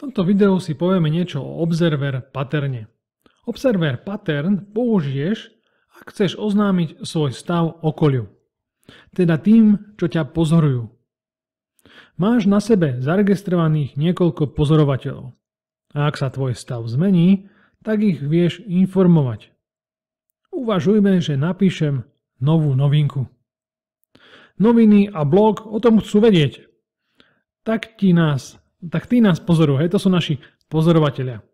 tomto videu si povieme niečo o Observer paterne. Observer pattern použiješ, ak chceš oznámiť svoj stav okoliu, teda tým, čo ťa pozorujú. Máš na sebe zaregistrovaných niekoľko pozorovateľov a ak sa tvoj stav zmení, tak ich vieš informovať. Uvažujme, že napíšem novú novinku. Noviny a blog o tom chcú vedieť. Tak ti nás tak tí nás pozorujú. Hej, to sú naši pozorovatelia.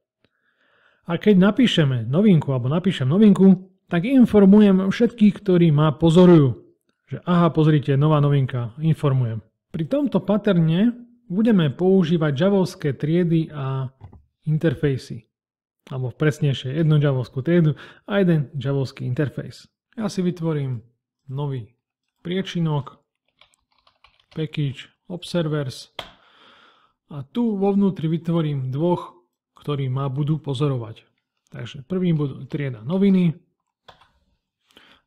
A keď napíšeme novinku, alebo napíšem novinku, tak informujem všetkých, ktorí ma pozorujú. Že aha, pozrite, nová novinka, informujem. Pri tomto paterne budeme používať javovské triedy a interfejsy. Alebo presnejšie, jednu javovskú triedu a jeden javovský interfejs. Ja si vytvorím nový priečinok, package, observers, a tu vo vnútri vytvorím dvoch, ktorí ma budú pozorovať. Takže prvým budú trieda noviny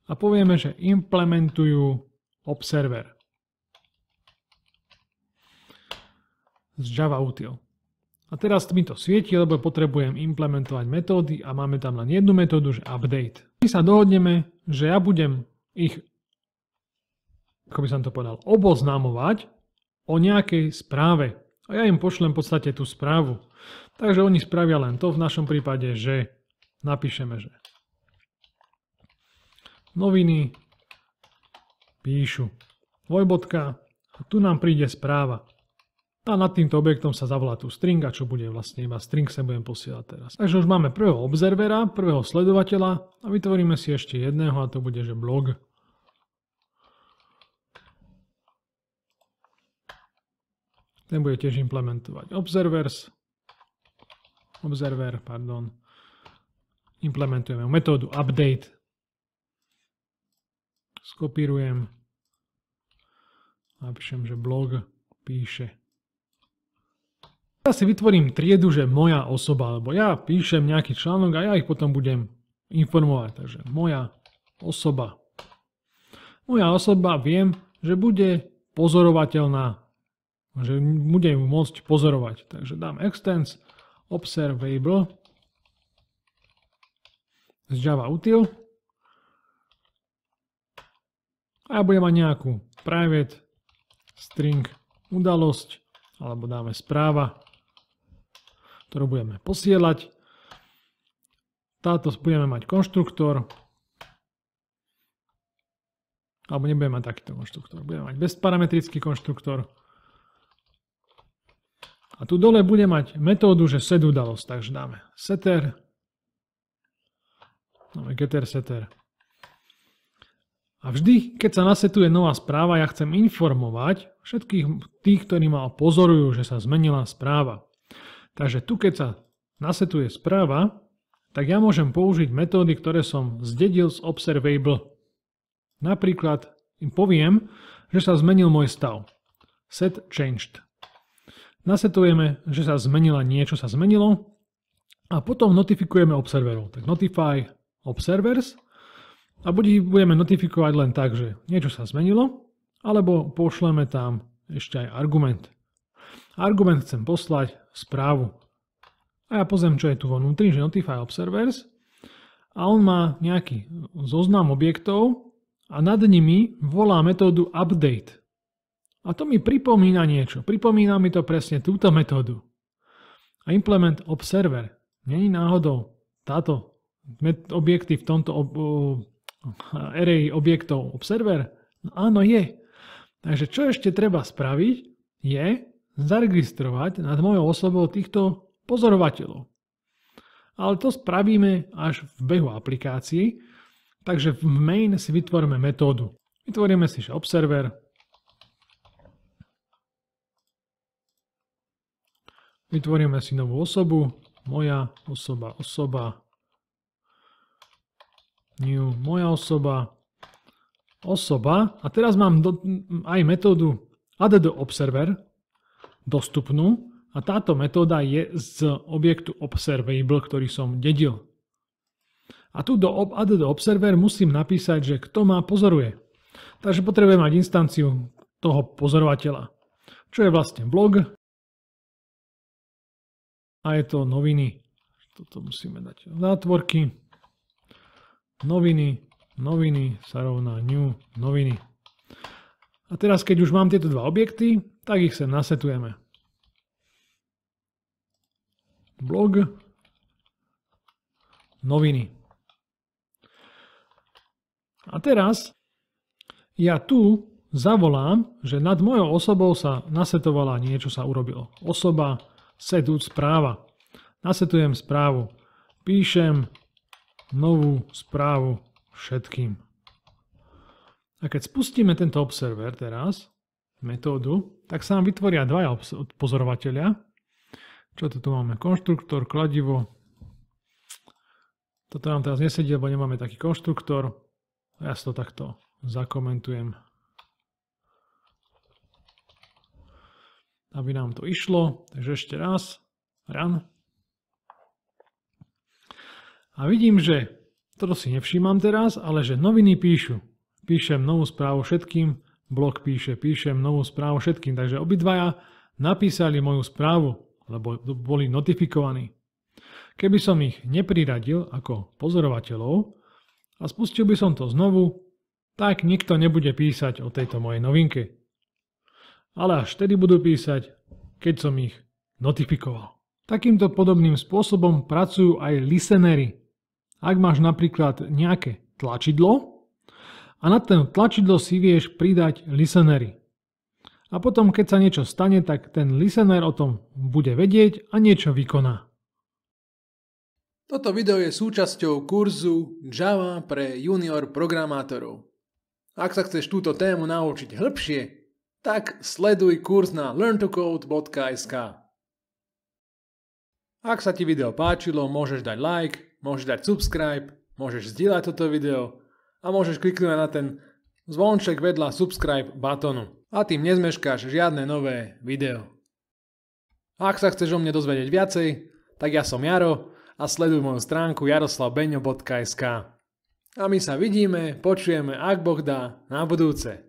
a povieme, že implementujú observer z Java util. A teraz mi to svieti, lebo potrebujem implementovať metódy a máme tam len jednu metódu, že update. My sa dohodneme, že ja budem ich, ako by som to povedal, oboznamovať o nejakej správe, a ja im pošlem v podstate tú správu. Takže oni spravia len to v našom prípade, že napíšeme, že noviny píšu dvojbodka a tu nám príde správa. A nad týmto objektom sa zavolá tu string a čo bude vlastne iba string sa budem posielať teraz. Takže už máme prvého observera, prvého sledovateľa a vytvoríme si ešte jedného a to bude že blog. Ten bude tiež implementovať observers. Observer, pardon. Implementujeme metódu update. Skopírujem. Napíšem, že blog píše. Ja si vytvorím triedu, že moja osoba, alebo ja píšem nejaký článok a ja ich potom budem informovať. Takže moja osoba. Moja osoba viem, že bude pozorovateľná že bude ju môcť pozorovať. Takže dám extends observable z Java util a ja budem mať nejakú private string udalosť alebo dáme správa, ktorú budeme posielať. Táto budeme mať konštruktor, alebo nebudeme mať takýto konštruktor. Budeme mať bezparametrický konštruktor. A tu dole bude mať metódu, že set udalosť, takže dáme setter, dáme getter setter. A vždy, keď sa nasetuje nová správa, ja chcem informovať všetkých tých, ktorí ma pozorujú, že sa zmenila správa. Takže tu, keď sa nasetuje správa, tak ja môžem použiť metódy, ktoré som zdedil z observable. Napríklad im poviem, že sa zmenil môj stav. Set changed nasetujeme, že sa zmenila niečo, sa zmenilo a potom notifikujeme observerov. Tak notify observers a budeme notifikovať len tak, že niečo sa zmenilo alebo pošleme tam ešte aj argument. Argument chcem poslať správu. A ja pozriem, čo je tu vnútri, že notify observers a on má nejaký zoznam objektov a nad nimi volá metódu update. A to mi pripomína niečo. Pripomína mi to presne túto metódu. A implement observer. Není náhodou táto objekty v tomto ob, array objektov observer? No áno, je. Takže čo ešte treba spraviť, je zaregistrovať nad mojou osobou týchto pozorovateľov. Ale to spravíme až v behu aplikácií, takže v main si vytvoríme metódu. Vytvoríme si observer, Vytvoríme si novú osobu. Moja osoba, osoba. New, moja osoba. Osoba. A teraz mám do, aj metódu add do observer dostupnú a táto metóda je z objektu observable, ktorý som dedil. A tu do add do observer musím napísať, že kto ma pozoruje. Takže potrebujem mať instanciu toho pozorovateľa, čo je vlastne blog a je to noviny. Toto musíme dať zátvorky. Noviny, noviny sa rovná new, noviny. A teraz, keď už mám tieto dva objekty, tak ich sem nasetujeme. Blog, noviny. A teraz ja tu zavolám, že nad mojou osobou sa nasetovala, niečo sa urobilo. Osoba Setup správa. Nasetujem správu. Píšem novú správu všetkým. A keď spustíme tento observer teraz, metódu, tak sa nám vytvoria dvaja pozorovateľia. Čo to tu máme? Konštruktor, kladivo. Toto nám teraz nesedí, lebo nemáme taký konštruktor. Ja si to takto zakomentujem aby nám to išlo. Takže ešte raz, run. A vidím, že, toto si nevšímam teraz, ale že noviny píšu. Píšem novú správu všetkým, blog píše, píšem novú správu všetkým. Takže obidvaja napísali moju správu, lebo boli notifikovaní. Keby som ich nepriradil ako pozorovateľov a spustil by som to znovu, tak nikto nebude písať o tejto mojej novinke ale až vtedy budú písať, keď som ich notifikoval. Takýmto podobným spôsobom pracujú aj listenery. Ak máš napríklad nejaké tlačidlo a na ten tlačidlo si vieš pridať listenery. A potom, keď sa niečo stane, tak ten listener o tom bude vedieť a niečo vykoná. Toto video je súčasťou kurzu Java pre junior programátorov. Ak sa chceš túto tému naučiť hĺbšie, tak sleduj kurz na learntocode.sk. Ak sa ti video páčilo, môžeš dať like, môžeš dať subscribe, môžeš zdieľať toto video a môžeš kliknúť na ten zvonček vedľa subscribe batonu a tým nezmeškáš žiadne nové video. Ak sa chceš o mne dozvedieť viacej, tak ja som Jaro a sleduj moju stránku jaroslavbeňo.sk. A my sa vidíme, počujeme, ak Boh dá, na budúce.